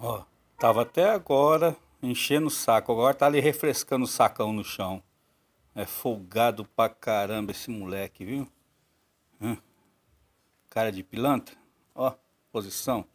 Ó, tava até agora enchendo o saco, agora tá ali refrescando o sacão no chão. É folgado pra caramba esse moleque, viu? Hum. Cara de pilantra, ó, posição.